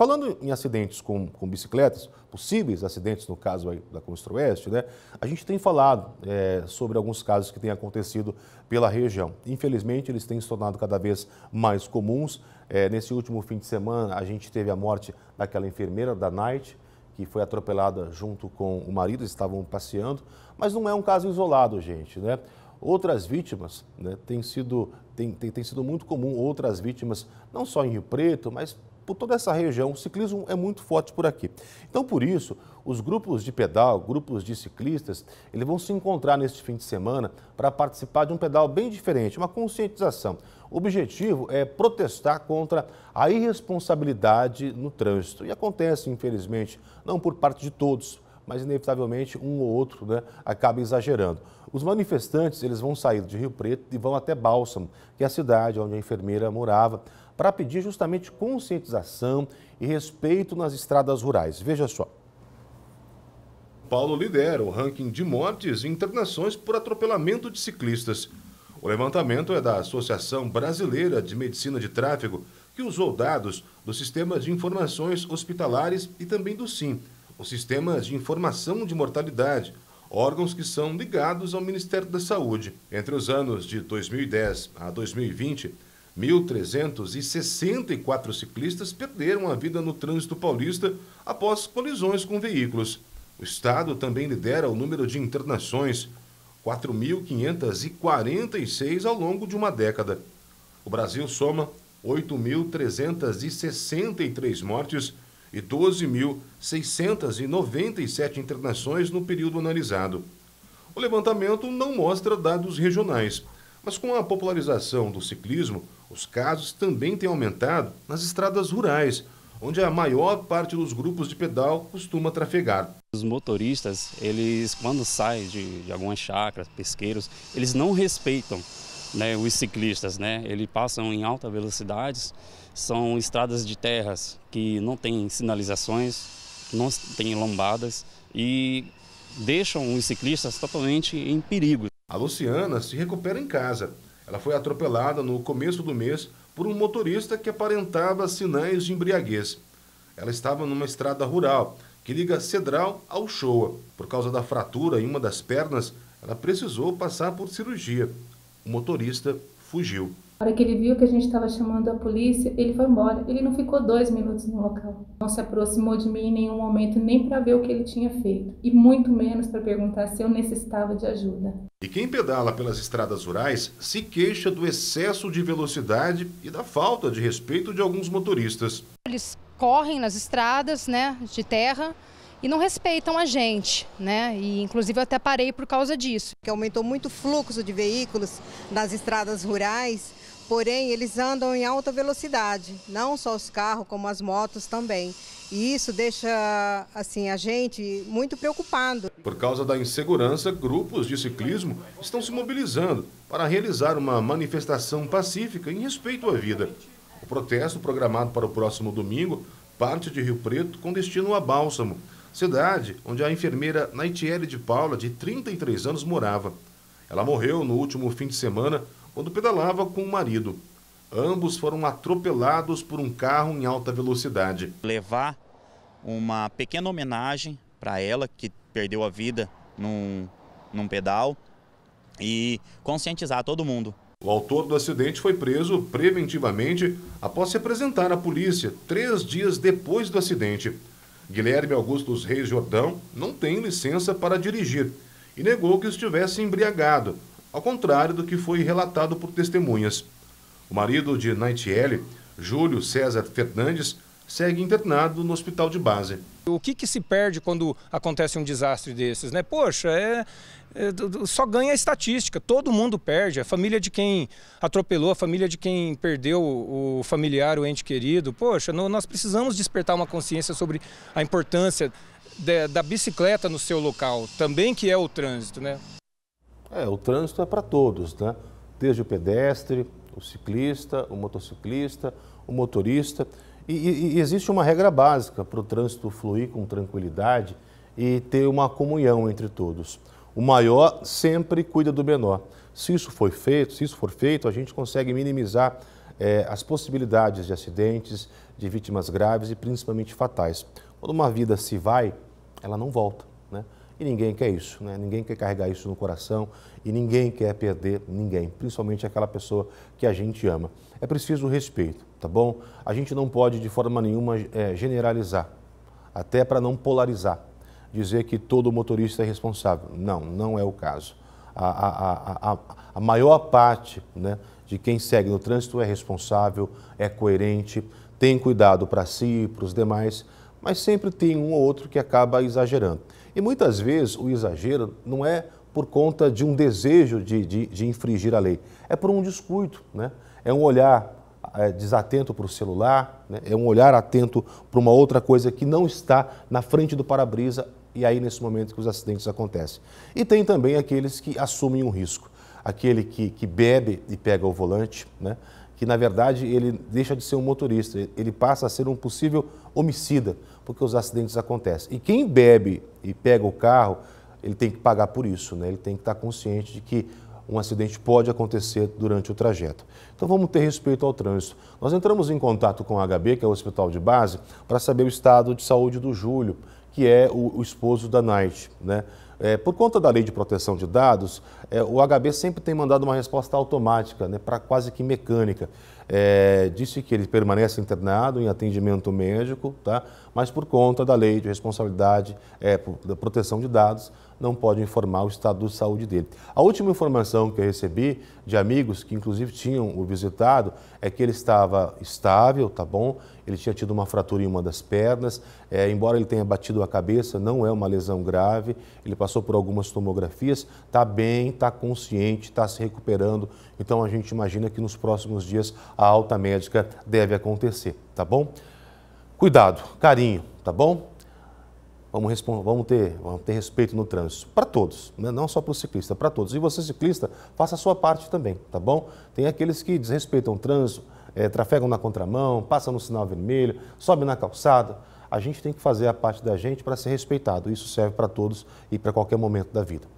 Falando em acidentes com, com bicicletas, possíveis acidentes, no caso da Construeste, né, a gente tem falado é, sobre alguns casos que têm acontecido pela região. Infelizmente, eles têm se tornado cada vez mais comuns. É, nesse último fim de semana, a gente teve a morte daquela enfermeira da Night, que foi atropelada junto com o marido, eles estavam passeando, mas não é um caso isolado, gente. Né? Outras vítimas né, têm sido, tem, tem, tem sido muito comum, outras vítimas, não só em Rio Preto, mas por toda essa região. O ciclismo é muito forte por aqui. Então, por isso, os grupos de pedal, grupos de ciclistas, eles vão se encontrar neste fim de semana para participar de um pedal bem diferente, uma conscientização. O objetivo é protestar contra a irresponsabilidade no trânsito. E acontece, infelizmente, não por parte de todos, mas inevitavelmente um ou outro né, acaba exagerando. Os manifestantes eles vão sair de Rio Preto e vão até Bálsamo, que é a cidade onde a enfermeira morava, para pedir justamente conscientização e respeito nas estradas rurais. Veja só. Paulo lidera o ranking de mortes e internações por atropelamento de ciclistas. O levantamento é da Associação Brasileira de Medicina de Tráfego, que usou dados do Sistema de Informações Hospitalares e também do SIM, o Sistema de Informação de Mortalidade, órgãos que são ligados ao Ministério da Saúde. Entre os anos de 2010 a 2020, 1.364 ciclistas perderam a vida no trânsito paulista após colisões com veículos. O estado também lidera o número de internações, 4.546 ao longo de uma década. O Brasil soma 8.363 mortes e 12.697 internações no período analisado. O levantamento não mostra dados regionais, mas com a popularização do ciclismo, os casos também têm aumentado nas estradas rurais, onde a maior parte dos grupos de pedal costuma trafegar. Os motoristas, eles quando saem de, de algumas chacras, pesqueiros, eles não respeitam né, os ciclistas, né? Eles passam em alta velocidade, são estradas de terras que não têm sinalizações, não têm lombadas e deixam os ciclistas totalmente em perigo. A Luciana se recupera em casa, ela foi atropelada no começo do mês por um motorista que aparentava sinais de embriaguez. Ela estava numa estrada rural que liga Cedral ao Shoa. Por causa da fratura em uma das pernas, ela precisou passar por cirurgia. O motorista fugiu. Na hora que ele viu que a gente estava chamando a polícia, ele foi embora. Ele não ficou dois minutos no local. Não se aproximou de mim em nenhum momento, nem para ver o que ele tinha feito, e muito menos para perguntar se eu necessitava de ajuda. E quem pedala pelas estradas rurais se queixa do excesso de velocidade e da falta de respeito de alguns motoristas. Eles correm nas estradas né, de terra e não respeitam a gente, né? E inclusive eu até parei por causa disso. Que aumentou muito o fluxo de veículos nas estradas rurais porém eles andam em alta velocidade, não só os carros, como as motos também. E isso deixa assim a gente muito preocupado. Por causa da insegurança, grupos de ciclismo estão se mobilizando para realizar uma manifestação pacífica em respeito à vida. O protesto programado para o próximo domingo parte de Rio Preto com destino a Bálsamo, cidade onde a enfermeira Naitiele de Paula, de 33 anos, morava. Ela morreu no último fim de semana quando pedalava com o marido. Ambos foram atropelados por um carro em alta velocidade. Levar uma pequena homenagem para ela, que perdeu a vida num, num pedal, e conscientizar todo mundo. O autor do acidente foi preso preventivamente após se apresentar à polícia três dias depois do acidente. Guilherme Augusto Reis Jordão não tem licença para dirigir e negou que estivesse embriagado, ao contrário do que foi relatado por testemunhas. O marido de Naitiele, Júlio César Fernandes, segue internado no hospital de base. O que, que se perde quando acontece um desastre desses? Né? Poxa, é, é, só ganha a estatística, todo mundo perde. A família de quem atropelou, a família de quem perdeu o familiar, o ente querido. Poxa, no, nós precisamos despertar uma consciência sobre a importância de, da bicicleta no seu local, também que é o trânsito. Né? É, o trânsito é para todos, né? Desde o pedestre, o ciclista, o motociclista, o motorista. E, e, e existe uma regra básica para o trânsito fluir com tranquilidade e ter uma comunhão entre todos. O maior sempre cuida do menor. Se isso for feito, se isso for feito, a gente consegue minimizar é, as possibilidades de acidentes, de vítimas graves e principalmente fatais. Quando uma vida se vai, ela não volta, né? E ninguém quer isso, né? ninguém quer carregar isso no coração e ninguém quer perder ninguém, principalmente aquela pessoa que a gente ama. É preciso respeito, tá bom? A gente não pode de forma nenhuma é, generalizar, até para não polarizar, dizer que todo motorista é responsável. Não, não é o caso. A, a, a, a maior parte né, de quem segue no trânsito é responsável, é coerente, tem cuidado para si e para os demais, mas sempre tem um ou outro que acaba exagerando. E muitas vezes o exagero não é por conta de um desejo de, de, de infringir a lei, é por um descuido, né? é um olhar é, desatento para o celular, né? é um olhar atento para uma outra coisa que não está na frente do para-brisa e aí nesse momento que os acidentes acontecem. E tem também aqueles que assumem um risco, aquele que, que bebe e pega o volante, né? que na verdade ele deixa de ser um motorista, ele passa a ser um possível homicida, porque os acidentes acontecem. E quem bebe e pega o carro, ele tem que pagar por isso, né? ele tem que estar consciente de que um acidente pode acontecer durante o trajeto. Então vamos ter respeito ao trânsito. Nós entramos em contato com a HB, que é o hospital de base, para saber o estado de saúde do Júlio, que é o, o esposo da Night. Né? É, por conta da lei de proteção de dados, é, o HB sempre tem mandado uma resposta automática, né, para quase que mecânica. É, disse que ele permanece internado em atendimento médico, tá? mas por conta da lei de responsabilidade, é, da proteção de dados, não pode informar o estado de saúde dele. A última informação que eu recebi de amigos que inclusive tinham o visitado é que ele estava estável, tá bom? Ele tinha tido uma fratura em uma das pernas, é, embora ele tenha batido a cabeça, não é uma lesão grave, ele passou por algumas tomografias, está bem, está consciente, está se recuperando. Então a gente imagina que nos próximos dias a alta médica deve acontecer, tá bom? Cuidado, carinho, tá bom? vamos, vamos, ter, vamos ter respeito no trânsito. Para todos, né? não só para o ciclista, para todos. E você, ciclista, faça a sua parte também, tá bom? Tem aqueles que desrespeitam o trânsito, é, trafegam na contramão, passam no sinal vermelho, sobem na calçada. A gente tem que fazer a parte da gente para ser respeitado. Isso serve para todos e para qualquer momento da vida.